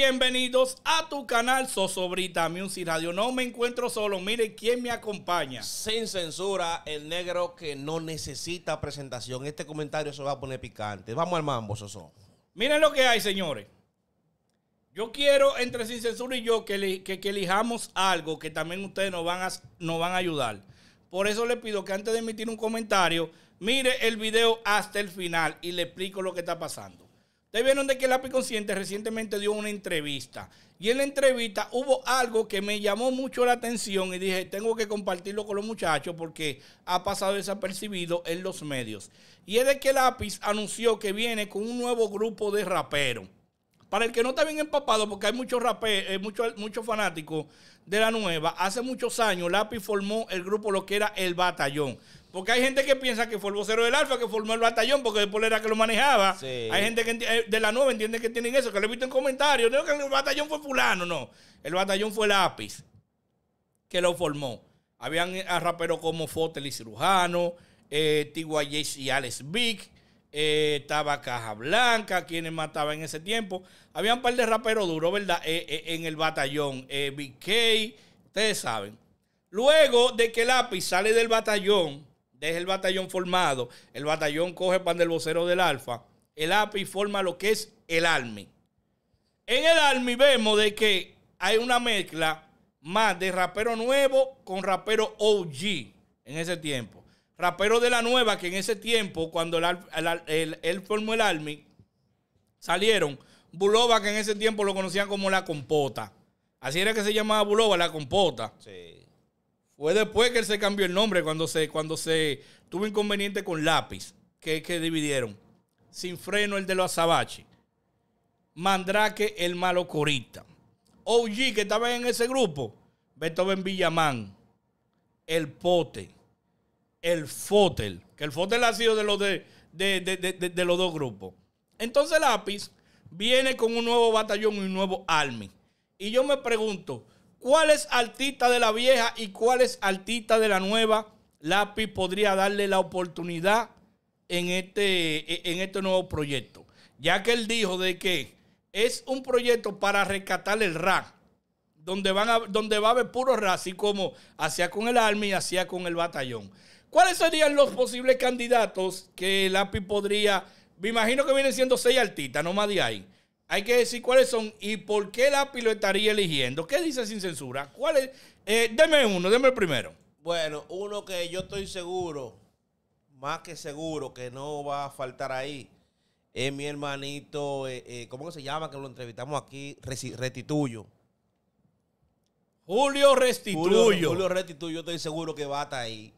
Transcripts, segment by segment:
Bienvenidos a tu canal Sosobrita Music Radio. No me encuentro solo. Mire quién me acompaña. Sin censura, el negro que no necesita presentación. Este comentario se va a poner picante. Vamos al mambo, Soso. Miren lo que hay, señores. Yo quiero, entre Sin Censura y yo, que, que, elijamos algo que también ustedes nos van, a, nos van a ayudar. Por eso le pido que antes de emitir un comentario, mire el video hasta el final y le explico lo que está pasando. Ustedes vieron de que lápiz consciente recientemente dio una entrevista. Y en la entrevista hubo algo que me llamó mucho la atención y dije, tengo que compartirlo con los muchachos porque ha pasado desapercibido en los medios. Y es de que Lápiz anunció que viene con un nuevo grupo de raperos. Para el que no está bien empapado, porque hay muchos eh, muchos fanáticos de la nueva, hace muchos años Lápiz formó el grupo lo que era El Batallón. Porque hay gente que piensa que fue el vocero del Alfa, que formó el batallón, porque después era que lo manejaba. Hay gente eh, de la nueva entiende que tienen eso, que lo he visto en comentarios. No, que el batallón fue fulano, no. El batallón fue lápiz que lo formó. Habían eh, raperos como Fotel y Cirujano, eh, y Alex big eh, estaba Caja Blanca, quienes mataban en ese tiempo. Había un par de raperos duros, ¿verdad? en el batallón. BK, ustedes saben. Luego de que Lápiz sale del batallón, deja el batallón formado, el batallón coge pan del vocero del Alfa, el API forma lo que es el Army. En el Army vemos de que hay una mezcla más de rapero nuevo con rapero OG en ese tiempo. Rapero de la nueva que en ese tiempo, cuando él el, el, formó el Army, salieron Bulova, que en ese tiempo lo conocían como La Compota. Así era que se llamaba Buloba, La Compota. Sí. Fue después que él se cambió el nombre, cuando se, cuando se tuvo inconveniente con lápiz, que, que dividieron. Sin freno el de los azabache. Mandrake el malo Corita OG que estaba en ese grupo. Beethoven Villamán. El Pote. El Fotel. Que el Fotel ha sido de los, de, de los dos grupos. Entonces Lápiz viene con un nuevo batallón y un nuevo army. Y yo me pregunto, ¿Cuál es artista de la vieja y cuál es artista de la nueva? Lápiz podría darle la oportunidad en este, e-, en este nuevo proyecto. Ya que él dijo de que es un proyecto para rescatar el rap, donde, van donde va a haber puro rap, así como hacía con el Army y hacía con el batallón. ¿Cuáles serían los posibles candidatos que Lápiz podría... Me imagino que vienen siendo seis artistas, no más de ahí hay que decir cuáles son y por qué la pilotaría eligiendo. ¿Qué dice sin censura? ¿Cuál eh, deme uno, deme el primero. Bueno, uno que yo estoy seguro, más que seguro, que no va a faltar ahí, es mi hermanito, eh, eh ¿cómo se llama? Que lo entrevistamos aquí, Restituyo. Julio Restituyo. Julio, Restituyo, estoy seguro que va a estar ahí.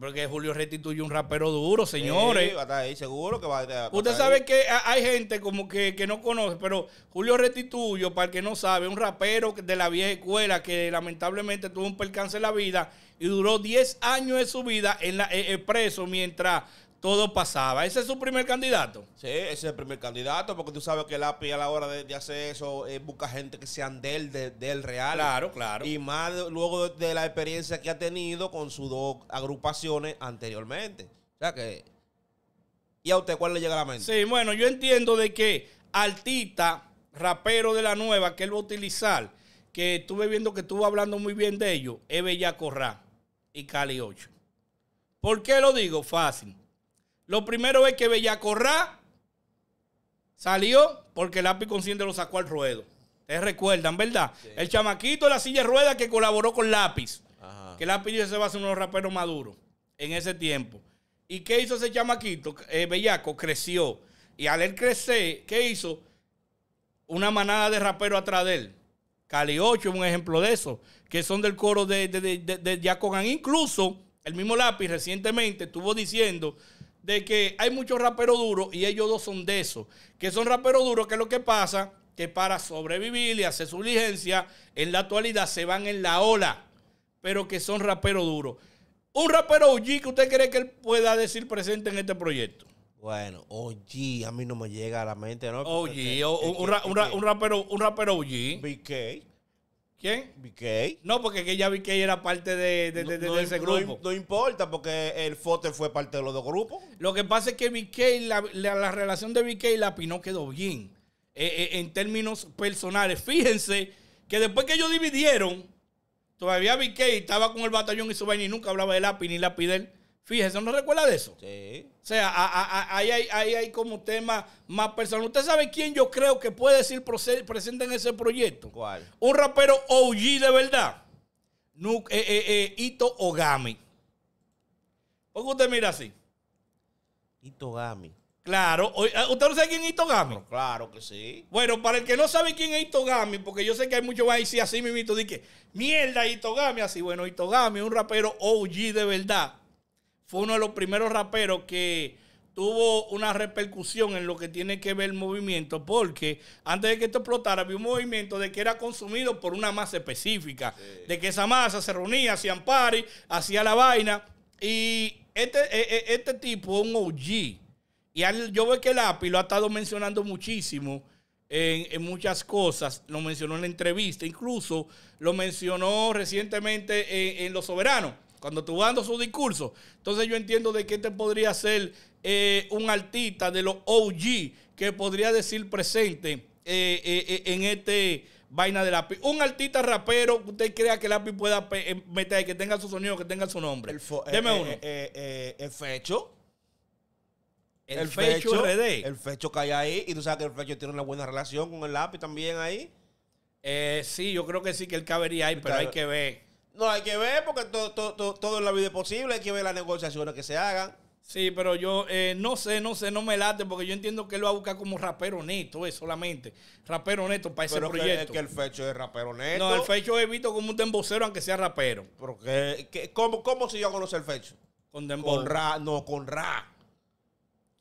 Porque Julio es un rapero duro, señores. Sí, ahí, seguro que Usted sabe que hay gente como que, no conoce, pero Julio Restituyo, para el que no sabe, un rapero de la vieja escuela que lamentablemente tuvo un percance en la vida y duró 10 años de su vida en la, eh, eh, preso mientras todo pasaba. ¿Ese es su primer candidato? Sí, ese es el primer candidato, porque tú sabes que el API a la hora de, hacer eso eh, busca gente que sean del, del real. Claro, claro. Y más luego de, la experiencia que ha tenido con sus dos agrupaciones anteriormente. O sea que. ¿Y a usted cuál le llega a la mente? Sí, bueno, yo entiendo de que Altita, rapero de la nueva, que él va a utilizar, que estuve viendo que estuvo hablando muy bien de ellos, es Bella Corra y Cali 8. ¿Por qué lo digo? Fácil. Lo primero es que Bellacorra salió porque lápiz consciente lo sacó al ruedo. Te recuerdan, ¿verdad? El chamaquito de la silla de rueda que colaboró con Lápiz. Que Lápiz se va a hacer los raperos maduros en ese tiempo. ¿Y qué hizo ese chamaquito? Eh, bellaco creció. Y al él crecer, ¿qué hizo? Una manada de raperos atrás de él. Cali 8 es un ejemplo de eso. Que son del coro de, de, Incluso el mismo Lápiz recientemente estuvo diciendo de que hay muchos raperos duros y ellos dos son de esos. Que son raperos duros, que es lo que pasa, que para sobrevivir y hacer su diligencia, en la actualidad se van en la ola, pero que son raperos duros. Un rapero OG que usted cree que él pueda decir presente en este proyecto. Bueno, OG, a mí no me llega a la mente, ¿no? OG, un, rapero, un rapero OG. BK. ¿Quién? BK. No, porque que ya BK era parte de, ese grupo. No, importa, porque el Foster fue parte de los dos grupos. Lo que pasa es que BK, la, la, relación de BK y Lapi no quedó bien. Eh, eh, en términos personales. Fíjense que después que ellos dividieron, todavía BK estaba con el batallón y su vaina y nunca hablaba de Lapi ni Lapi de él. Fíjese, ¿no recuerda de eso? Sí. O sea, ahí, hay, como tema más personal. ¿Usted sabe quién yo creo que puede decir presente en ese proyecto? ¿Cuál? Un rapero OG de verdad. Eh, eh, eh, Ito Ogami. ¿Por qué usted mira así? Ito Ogami. Claro. ¿Usted no sabe quién es Ito Ogami? claro que sí. Bueno, para el que no sabe quién es Ogami, porque yo sé que hay muchos van a decir así, mimito, dije, que mierda, Ogami, así. Bueno, Ogami es un rapero OG de verdad fue uno de los primeros raperos que tuvo una repercusión en lo que tiene que ver el movimiento, porque antes de que esto explotara había un movimiento de que era consumido por una masa específica, de que esa masa se reunía, hacía party, hacía la vaina, y este, e, e, este tipo un OG, y yo veo que el API lo ha estado mencionando muchísimo en, muchas cosas, lo mencionó en la entrevista, incluso lo mencionó recientemente en Los Soberanos cuando tú vas su discurso, entonces yo entiendo de que este podría ser eh, un artista de los OG que podría decir presente eh, eh, en este vaina de lápiz. Un artista rapero usted crea que el lápiz pueda meter, que tenga su sonido, que tenga su nombre. Deme uno. el fecho. El, fecho, RD. El fecho que ahí. Y tú sabes que el fecho tiene una buena relación con el lápiz también ahí. sí, yo creo que sí que él cabería ahí, pero hay que ver. No, hay que ver porque todo, todo, todo en la vida es posible. Hay que ver las negociaciones que se hagan. Sí, pero yo eh, no sé, no sé, no me late porque yo entiendo que él va a buscar como rapero neto, es eh, solamente. Rapero neto para ese que, proyecto. Es que el fecho es rapero neto. No, el fecho he visto como un tembocero aunque sea rapero. porque ¿cómo, ¿cómo, se yo a el fecho? Con Dembo ra, no, con ra.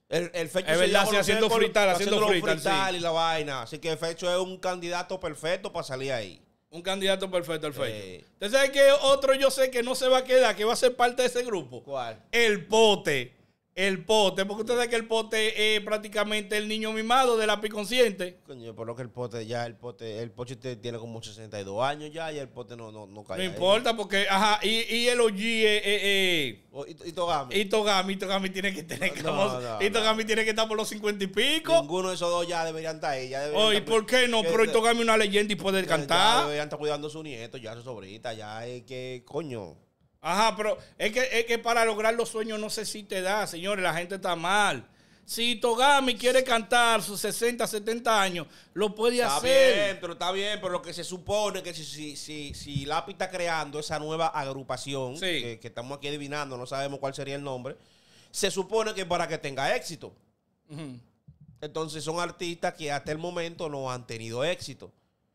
El, el fecho es verdad, haciendo frital, haciendo frital. y la vaina. Así que el fecho es un candidato perfecto para salir ahí. Un candidato perfecto al Fecho. Eh. ¿Usted sabe que otro yo sé que no se va a quedar, que va a ser parte de ese grupo? ¿Cuál? El pote. El pote, porque usted sabe que el pote es prácticamente el niño mimado de la consciente. Coño, por lo que el pote ya, el pote, el poche tiene como 62 años ya y el pote no, no, no cae. No importa, porque, ajá, y, y el OG eh, eh, eh. Y Togami. Y Togami, Togami tiene que tener y Togami tiene que estar por los 50 y pico. Ninguno de esos dos ya deberían estar ahí. Ya deberían por qué no? Pero Togami es una leyenda y puede cantar. Ya deberían estar cuidando a su nieto, ya a su sobrita, ya es que, coño. Ajá, pero es que, para lograr los sueños no sé si te da, señores, la gente está mal. Si Togami quiere cantar sus 60, 70 años, lo puede hacer. Está bien, pero está bien, pero lo que se supone que si, si, si, si Lápiz está creando esa nueva agrupación, que, estamos aquí adivinando, no sabemos cuál sería el nombre, se supone que para que tenga éxito. Entonces son artistas que hasta el momento no han tenido éxito.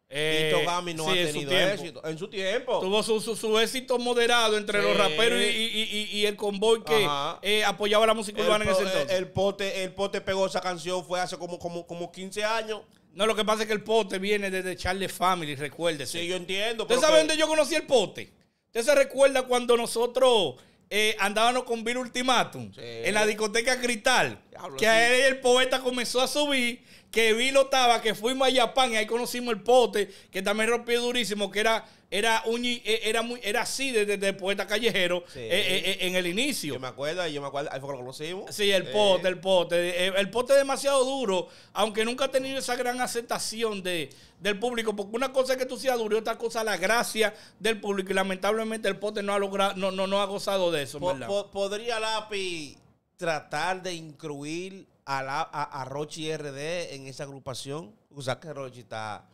Eh, Tito Gami no ha tenido éxito. En su tiempo. Tuvo su, éxito moderado entre los raperos y, el convoy que eh, apoyaba la música urbana en ese entonces. El, pote, el pote pegó esa canción, fue hace como, como, como 15 años. No, lo que pasa es que el pote viene desde Charles Family, recuérdese. Sí, yo entiendo. ¿Usted sabe dónde yo conocí el pote? ¿Usted se recuerda cuando nosotros eh, andábamos con Bill Ultimatum? En la discoteca Cristal que ahí el poeta comenzó a subir, que vi lo estaba, que fuimos a Japón y ahí conocimos el pote, que también rompió durísimo, que era era un, e, era muy era así desde, el poeta callejero eh, eh, eh, en el inicio. Yo me acuerdo, yo me acuerdo, ahí fue que lo conocimos. Sí, el pote, el pote. El, pote es demasiado duro, aunque nunca ha tenido esa gran aceptación de, del público, porque una cosa es que tú seas duro otra cosa la gracia del público. Y lamentablemente el pote no ha logrado, no, no, ha gozado de eso. Podría podría lápiz tratar de incluir a, la, a, RD en esa agrupación. O sea que Rochi está...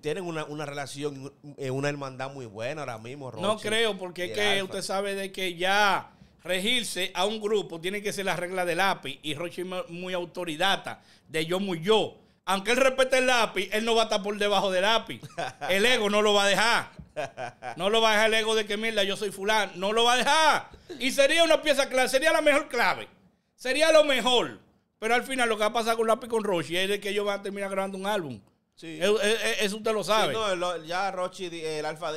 tienen una, una, relación, eh, una hermandad muy buena ahora mismo, No creo, porque es que usted sabe de que ya regirse a un grupo tiene que ser la regla del API y Rochi es muy autoridata, de yo muy yo aunque él respete el lápiz, él no va a estar por debajo del lápiz. El ego no lo va a dejar. No lo va a dejar el ego de que mierda, yo soy fulano. No lo va a dejar. Y sería una pieza clave, sería la mejor clave. Sería lo mejor. Pero al final lo que va a pasar con Lápiz con Rochi es que ellos van a terminar grabando un álbum. Sí. Eh, eh, eh, eso, usted lo sabe. ya Rochi, el alfa,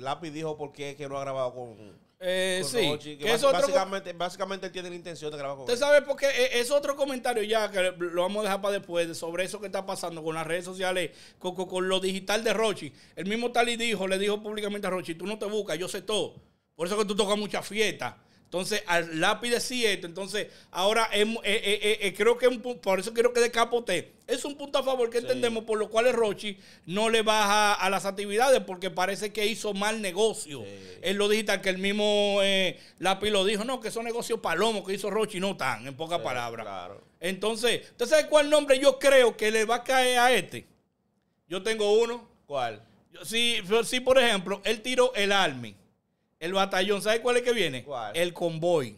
Lápiz dijo por qué que no ha grabado con... Eh, sí. que básicamente, básicamente, tiene la intención de grabar con Usted sabe porque eh, es otro comentario ya que lo vamos a dejar para después sobre eso que está pasando con las redes sociales, con, con, lo digital de Rochi. El mismo Tali dijo, le dijo públicamente a Rochi, tú no te buscas, yo sé todo. Por eso que tú tocas muchas fiestas. Entonces, al lápiz de 7, entonces ahora eh, eh, eh, creo que un, por eso quiero que capote Es un punto a favor que entendemos, por lo cual Rochi no le baja a las actividades porque parece que hizo mal negocio. Él lo digital, que el mismo lápiz lo dijo, no, que son negocios palomos que hizo Rochi, no tan, en pocas palabras. Claro. Entonces, ¿usted cuál nombre yo creo que le va a caer a este? Yo tengo uno. ¿Cuál? Si, si por ejemplo, él tiró el Army. El batallón, ¿sabe cuál es que viene? El convoy.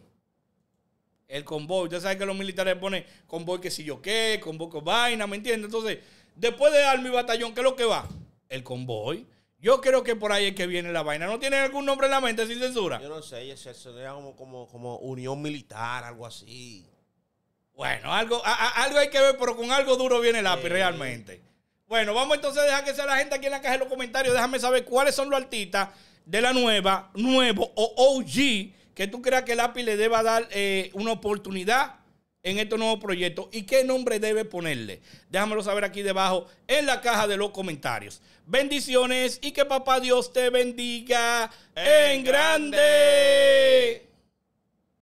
El convoy. Usted sabe que los militares ponen convoy que si yo qué, convoy con vaina, ¿me entiende? Entonces, después de dar mi batallón, ¿qué es lo que va? El convoy. Yo creo que por ahí es que viene la vaina. ¿No tienen algún nombre en la mente sin censura? Yo no sé, se sería como, unión militar, algo así. Bueno, algo, algo hay que ver, pero con algo duro viene el lápiz realmente. Bueno, vamos entonces a dejar que sea la gente aquí en la caja de los comentarios. Déjame saber cuáles son los artistas de la nueva, nuevo o OG, que tú creas que el API le deba dar eh, una oportunidad en este nuevo proyecto, y qué nombre debe ponerle. Déjamelo saber aquí debajo en la caja de los comentarios. Bendiciones y que papá Dios te bendiga en, grande.